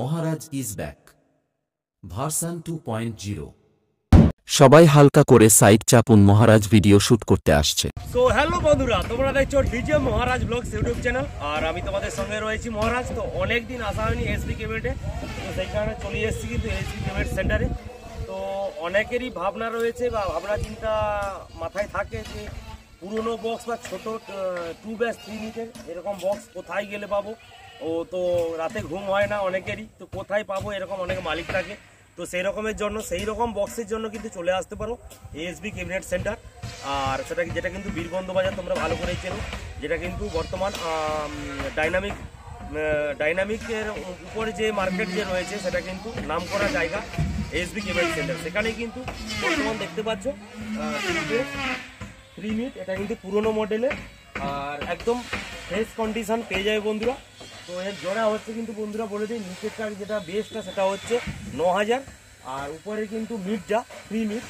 Maharaj is back version two point zero সবাই হালকা করে সাইড চাপুন মহারাজ ভিডিও শুট করতে আসছে সো হ্যালো বন্ধুরা তোমরা দেখছো DJ Maharaj vlogs YouTube channel আর আমি তোমাদের সঙ্গে রয়েছি মহারাজ তো অনেকদিন আসা হয়নি এসবি কেভেটে তো সেই কারণে চলে এসেছি কিন্তু এসবি কেভেট সেন্টারে তো অনেকেরই ভাবনা রয়েছে বা ভাবনা চিন্তা মাথায় থাকে যে পুরনো বক্স বা ছোট টু ব্যাস থ্রি মিটার এরকম বক্স কোথায় গেলে পাবো ও তো রাতে ঘুম হয় না অনেকেরই তো কোথায় পাবো এরকম অনেক মালিক থাকে তো সেই রকমের জন্য সেই রকম বক্সের জন্য কিন্তু চলে আসতে পারো এএসবি ক্যাবিনেট সেন্টার আর সেটা যেটা কিন্তু বীরবন্ধ বাজার তোমরা ভালো করেই চেনো যেটা কিন্তু বর্তমান ডাইনামিক ডাইনামিকের উপরে যে মার্কেট যে রয়েছে সেটা কিন্তু নাম করা জায়গা এসবি ক্যাবিনেট সেন্টার সেখানে কিন্তু বর্তমান দেখতে পাচ্ছ থ্রি মিট এটা কিন্তু পুরনো মডেলের আর একদম ফ্রেশ কন্ডিশন পেয়ে যাবে বন্ধুরা তো এর জোড়া হচ্ছে কিন্তু বন্ধুরা বলে দিই নিচেরটার যেটা বেস্টটা সেটা হচ্ছে ন হাজার আর উপরে কিন্তু মিটটা ফ্রি মিট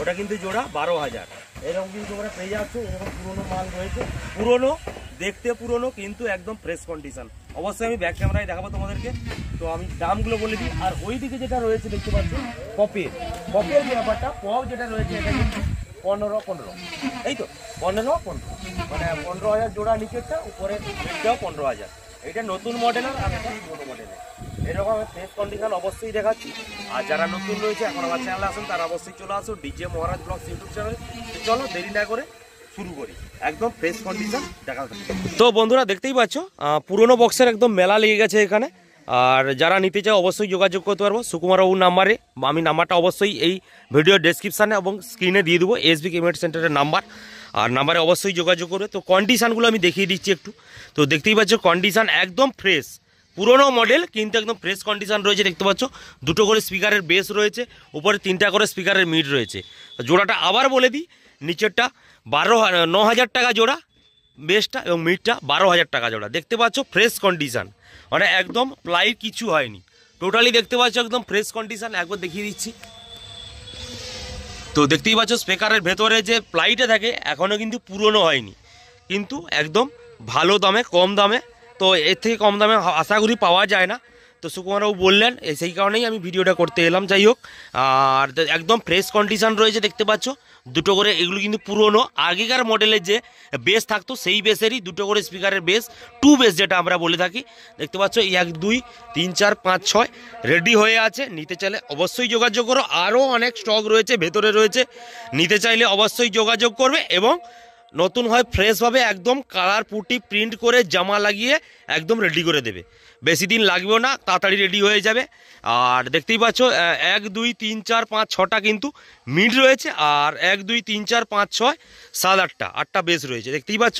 ওটা কিন্তু জোড়া বারো হাজার এরকম কিন্তু তোমরা পেয়ে যাচ্ছ এরকম পুরোনো মাল রয়েছে পুরোনো দেখতে পুরোনো কিন্তু একদম ফ্রেশ কন্ডিশন অবশ্যই আমি ব্যাক ক্যামেরায় দেখাবো তোমাদেরকে তো আমি দামগুলো বলে দিই আর ওই দিকে যেটা রয়েছে দেখতে পাচ্ছি পপের পপের যে ব্যাপারটা পপ যেটা রয়েছে এটা কিন্তু পনেরো পনেরো এই তো পনেরো পনেরো মানে পনেরো হাজার জোড়া নিচেরটা উপরে পনেরো হাজার এটা নতুন মডেল আর এটা পুরো মডেলের এরকম ফেস কন্ডিশন অবশ্যই দেখাচ্ছি আর যারা নতুন রয়েছে এখন আমার চ্যানেলে আসুন তারা অবশ্যই চলে আসুন DJ Maharaj vlogs YouTube channel চলো দেরি না করে শুরু করি একদম ফ্রেশ কন্ডিশন দেখা তো বন্ধুরা দেখতেই পাচ্ছ পুরনো বক্সের একদম মেলা লেগে গেছে এখানে আর যারা নিতে চায় অবশ্যই যোগাযোগ করতে পারবো সুকুমারবাবুর নাম্বারে আমি নাম্বারটা অবশ্যই এই ভিডিও ডেসক্রিপশানে এবং স্ক্রিনে দিয়ে দেবো এসবি কেমেন্ট সেন্টারের নাম্বার আর নাম্বারে অবশ্যই যোগাযোগ করবে তো কন্ডিশানগুলো আমি দেখিয়ে দিচ্ছি একটু তো দেখতেই পাচ্ছ কন্ডিশান একদম ফ্রেশ পুরনো মডেল কিন্তু একদম ফ্রেশ কন্ডিশান রয়েছে দেখতে পাচ্ছ দুটো করে স্পিকারের বেস রয়েছে উপরে তিনটা করে স্পিকারের মিড রয়েছে জোড়াটা আবার বলে দিই নিচেরটা বারো ন হাজার টাকা জোড়া বেসটা এবং মিডটা বারো হাজার টাকা জোড়া দেখতে পাচ্ছ ফ্রেশ কন্ডিশান মানে একদম প্লাই কিছু হয়নি টোটালি দেখতে পাচ্ছ একদম ফ্রেশ কন্ডিশান একবার দেখিয়ে দিচ্ছি তো দেখতেই পাচ্ছ স্পিকারের ভেতরে যে প্লাইটে থাকে এখনও কিন্তু পুরনো হয়নি কিন্তু একদম ভালো দামে কম দামে তো এর থেকে কম দামে আশা করি পাওয়া যায় না তো সুকুমারবাবু বললেন সেই কারণেই আমি ভিডিওটা করতে এলাম যাই হোক আর একদম ফ্রেশ কন্ডিশন রয়েছে দেখতে পাচ্ছ দুটো করে এগুলো কিন্তু পুরনো আগেকার মডেলের যে বেস থাকতো সেই বেসেরই দুটো করে স্পিকারের বেস টু বেস যেটা আমরা বলে থাকি দেখতে পাচ্ছ এক দুই তিন চার পাঁচ ছয় রেডি হয়ে আছে নিতে চাইলে অবশ্যই যোগাযোগ করো আরও অনেক স্টক রয়েছে ভেতরে রয়েছে নিতে চাইলে অবশ্যই যোগাযোগ করবে এবং নতুন হয় ফ্রেশভাবে একদম কালার পুটি প্রিন্ট করে জামা লাগিয়ে একদম রেডি করে দেবে বেশি দিন লাগবেও না তাড়াতাড়ি রেডি হয়ে যাবে আর দেখতেই পাচ্ছ এক দুই তিন চার পাঁচ ছটা কিন্তু মিড রয়েছে আর এক দুই তিন চার পাঁচ ছয় সাত আটটা আটটা বেশ রয়েছে দেখতেই পাচ্ছ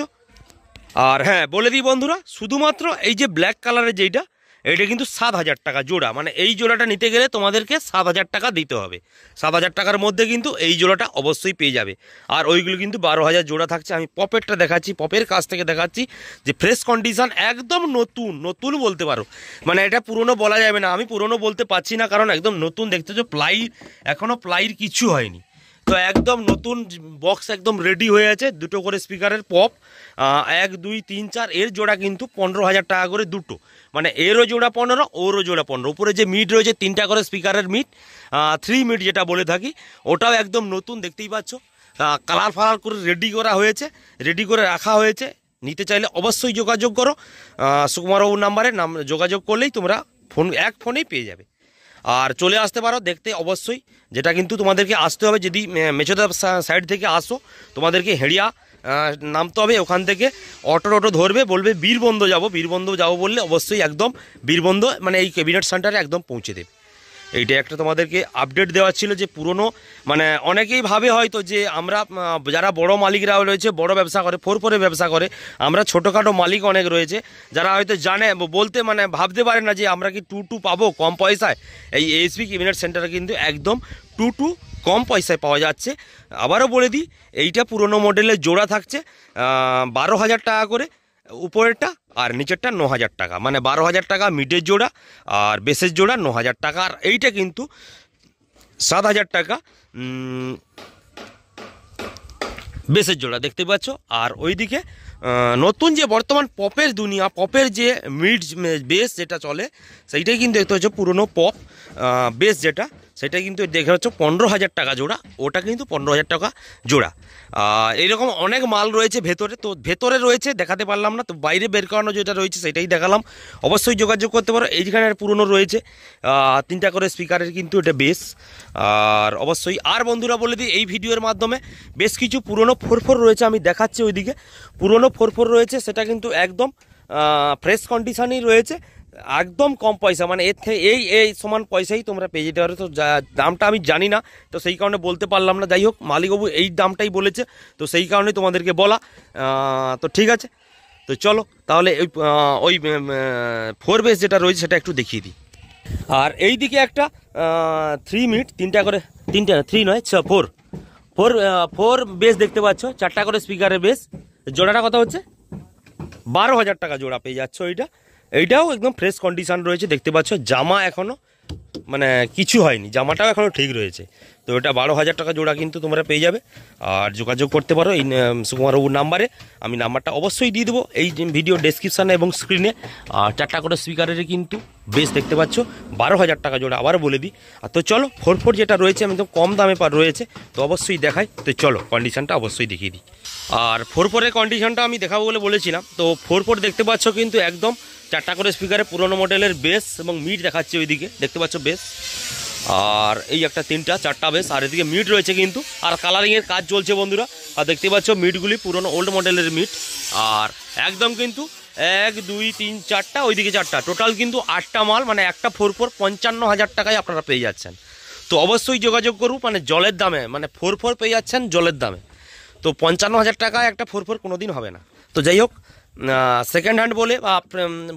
আর হ্যাঁ বলে দিই বন্ধুরা শুধুমাত্র এই যে ব্ল্যাক কালারের যেইটা এটা কিন্তু সাত হাজার টাকা জোড়া মানে এই জোড়াটা নিতে গেলে তোমাদেরকে সাত হাজার টাকা দিতে হবে সাত হাজার টাকার মধ্যে কিন্তু এই জোড়াটা অবশ্যই পেয়ে যাবে আর ওইগুলো কিন্তু বারো হাজার জোড়া থাকছে আমি পপেরটা দেখাচ্ছি পপের কাছ থেকে দেখাচ্ছি যে ফ্রেশ কন্ডিশান একদম নতুন নতুন বলতে পারো মানে এটা পুরনো বলা যাবে না আমি পুরনো বলতে পারছি না কারণ একদম নতুন দেখতেছো প্লাই এখনও প্লাইয়ের কিছু হয়নি তো একদম নতুন বক্স একদম রেডি হয়ে আছে দুটো করে স্পিকারের পপ এক দুই তিন চার এর জোড়া কিন্তু পনেরো হাজার টাকা করে দুটো মানে এরও জোড়া পনেরো ওরও জোড়া পনেরো উপরে যে মিড রয়েছে তিনটা করে স্পিকারের মিট থ্রি মিট যেটা বলে থাকি ওটাও একদম নতুন দেখতেই পাচ্ছ কালার ফালার করে রেডি করা হয়েছে রেডি করে রাখা হয়েছে নিতে চাইলে অবশ্যই যোগাযোগ করো সুকুমারবাবুর নাম্বারে নাম যোগাযোগ করলেই তোমরা ফোন এক ফোনেই পেয়ে যাবে আর চলে আসতে পারো দেখতে অবশ্যই যেটা কিন্তু তোমাদেরকে আসতে হবে যদি মেচোদা সাইড থেকে আসো তোমাদেরকে হেড়িয়া নামতে হবে ওখান থেকে অটো টটো ধরবে বলবে বীরবন্ধ যাব বীরবন্ধ যাব বললে অবশ্যই একদম বীরবন্ধ মানে এই ক্যাবিনেট সেন্টারে একদম পৌঁছে দেবে এইটা একটা তোমাদেরকে আপডেট দেওয়া ছিল যে পুরনো মানে অনেকেই ভাবে হয়তো যে আমরা যারা বড় মালিকরা রয়েছে বড় ব্যবসা করে ফোর ফোরে ব্যবসা করে আমরা ছোটোখাটো মালিক অনেক রয়েছে যারা হয়তো জানে বলতে মানে ভাবতে পারে না যে আমরা কি টু টু পাবো কম পয়সায় এই এসপি কিমিনেট সেন্টারে কিন্তু একদম টু টু কম পয়সায় পাওয়া যাচ্ছে আবারও বলে দিই এইটা পুরনো মডেলের জোড়া থাকছে বারো হাজার টাকা করে উপরেরটা আর নিচেরটা ন হাজার টাকা মানে বারো হাজার টাকা মিডের জোড়া আর বেসের জোড়া ন হাজার টাকা আর এইটা কিন্তু সাত হাজার টাকা বেসের জোড়া দেখতে পাচ্ছ আর ওইদিকে নতুন যে বর্তমান পপের দুনিয়া পপের যে মিড বেস যেটা চলে সেইটাই কিন্তু দেখতে পাচ্ছ পুরনো পপ বেস যেটা সেটা কিন্তু দেখে হচ্ছে পনেরো হাজার টাকা জোড়া ওটা কিন্তু পনেরো হাজার টাকা জোড়া এইরকম অনেক মাল রয়েছে ভেতরে তো ভেতরে রয়েছে দেখাতে পারলাম না তো বাইরে বের করানো যেটা রয়েছে সেটাই দেখালাম অবশ্যই যোগাযোগ করতে পারো এইখানে পুরনো রয়েছে তিনটা করে স্পিকারের কিন্তু এটা বেশ আর অবশ্যই আর বন্ধুরা বলে দিই এই ভিডিওর মাধ্যমে বেশ কিছু পুরনো ফোরফোর রয়েছে আমি দেখাচ্ছি ওইদিকে পুরনো ফোরফোর রয়েছে সেটা কিন্তু একদম ফ্রেশ কন্ডিশনেই রয়েছে একদম কম পয়সা মানে এর থেকে এই এই সমান পয়সাই তোমরা পেয়ে যেতে পারো তো দামটা আমি জানি না তো সেই কারণে বলতে পারলাম না যাই হোক মালিকবাবু এই দামটাই বলেছে তো সেই কারণে তোমাদেরকে বলা তো ঠিক আছে তো চলো তাহলে ওই ওই ফোর বেস যেটা রয়েছে সেটা একটু দেখিয়ে দিই আর এই দিকে একটা থ্রি মিনিট তিনটা করে তিনটা থ্রি নয় ছ ফোর ফোর ফোর বেস দেখতে পাচ্ছ চারটা করে স্পিকারের বেস জোড়াটা কথা হচ্ছে বারো হাজার টাকা জোড়া পেয়ে যাচ্ছ ওইটা এইটাও একদম ফ্রেশ কন্ডিশান রয়েছে দেখতে পাচ্ছ জামা এখনও মানে কিছু হয়নি জামাটাও এখনও ঠিক রয়েছে তো এটা বারো হাজার টাকা জোড়া কিন্তু তোমরা পেয়ে যাবে আর যোগাযোগ করতে পারো এই সুকুমারবাবুর নাম্বারে আমি নাম্বারটা অবশ্যই দিয়ে দেবো এই ভিডিও ডেসক্রিপশানে এবং স্ক্রিনে আর চারটা করে স্পিকারের কিন্তু বেশ দেখতে পাচ্ছ বারো হাজার টাকা জোড়া আবার বলে দিই আর তো চলো ফোর ফোর যেটা রয়েছে আমি তো কম দামে পার রয়েছে তো অবশ্যই দেখাই তো চলো কন্ডিশানটা অবশ্যই দেখিয়ে দিই আর ফোর ফোরের কন্ডিশানটা আমি দেখাবো বলে বলেছিলাম তো ফোর ফোর দেখতে পাচ্ছ কিন্তু একদম চারটা করে স্পিকারে পুরনো মডেলের বেস এবং মিট দেখাচ্ছে ওইদিকে দেখতে পাচ্ছ বেস আর এই একটা তিনটা চারটা বেস আর এদিকে মিট রয়েছে কিন্তু আর কালারিংয়ের কাজ চলছে বন্ধুরা আর দেখতে পাচ্ছ মিটগুলি পুরনো ওল্ড মডেলের মিট আর একদম কিন্তু এক দুই তিন চারটা ওইদিকে চারটা টোটাল কিন্তু আটটা মাল মানে একটা ফোর ফোর পঞ্চান্ন হাজার টাকায় আপনারা পেয়ে যাচ্ছেন তো অবশ্যই যোগাযোগ করুন মানে জলের দামে মানে ফোর ফোর পেয়ে যাচ্ছেন জলের দামে তো পঞ্চান্ন হাজার টাকায় একটা ফোর ফোর কোনো দিন হবে না তো যাই হোক সেকেন্ড হ্যান্ড বলে বা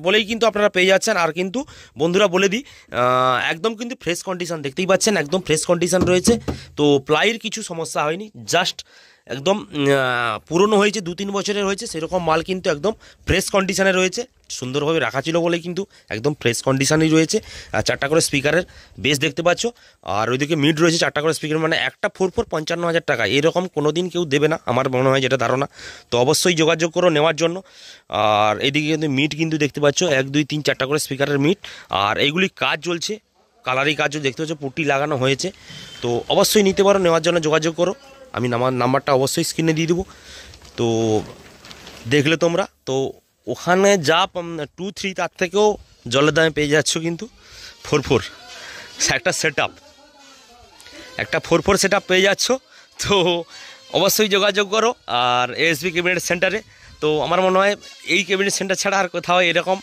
বলেই কিন্তু আপনারা পেয়ে যাচ্ছেন আর কিন্তু বন্ধুরা বলে দিই একদম কিন্তু ফ্রেশ কন্ডিশান দেখতেই পাচ্ছেন একদম ফ্রেশ কন্ডিশান রয়েছে তো প্লাইয়ের কিছু সমস্যা হয়নি জাস্ট একদম পুরনো হয়েছে দু তিন বছরের হয়েছে সেরকম মাল কিন্তু একদম ফ্রেশ কন্ডিশানে রয়েছে সুন্দরভাবে রাখা ছিল বলে কিন্তু একদম ফ্রেশ কন্ডিশানেই রয়েছে আর চারটা করে স্পিকারের বেশ দেখতে পাচ্ছ আর ওইদিকে মিড রয়েছে চারটা করে স্পিকার মানে একটা ফোর ফোর পঞ্চান্ন হাজার টাকা এরকম কোনো দিন কেউ দেবে না আমার মনে হয় যেটা ধারণা তো অবশ্যই যোগাযোগ করো নেওয়ার জন্য আর এদিকে কিন্তু মিট কিন্তু দেখতে পাচ্ছ এক দুই তিন চারটা করে স্পিকারের মিট আর এইগুলি কাজ চলছে কালারি কাজও দেখতে পাচ্ছ পুটি লাগানো হয়েছে তো অবশ্যই নিতে পারো নেওয়ার জন্য যোগাযোগ করো আমি আমার নাম্বারটা অবশ্যই স্ক্রিনে দিয়ে দেবো তো দেখলে তোমরা তো ওখানে যা টু থ্রি তার থেকেও জলের দামে পেয়ে যাচ্ছ কিন্তু ফোর ফোর একটা সেট একটা ফোর ফোর সেট পেয়ে যাচ্ছ তো অবশ্যই যোগাযোগ করো আর এএসবি ক্যাবিনেট সেন্টারে তো আমার মনে হয় এই ক্যাবিনেট সেন্টার ছাড়া আর কোথাও এরকম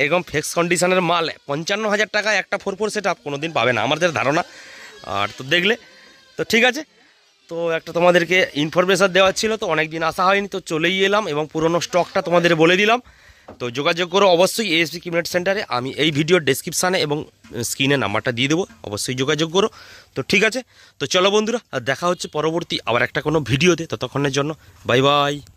এরকম ফেক্স কন্ডিশনের মাল পঞ্চান্ন হাজার টাকা একটা ফোর ফোর সেট আপ কোনো দিন পাবে না আমার ধারণা আর তো দেখলে তো ঠিক আছে তো একটা তোমাদেরকে ইনফরমেশান দেওয়া ছিল তো অনেক দিন আসা হয়নি তো চলেই এলাম এবং পুরনো স্টকটা তোমাদের বলে দিলাম তো যোগাযোগ করো অবশ্যই এএসপি কিমিনেট সেন্টারে আমি এই ভিডিওর ডেসক্রিপশানে এবং স্ক্রিনে নাম্বারটা দিয়ে দেবো অবশ্যই যোগাযোগ করো তো ঠিক আছে তো চলো বন্ধুরা দেখা হচ্ছে পরবর্তী আবার একটা কোনো ভিডিওতে ততক্ষণের জন্য বাই বাই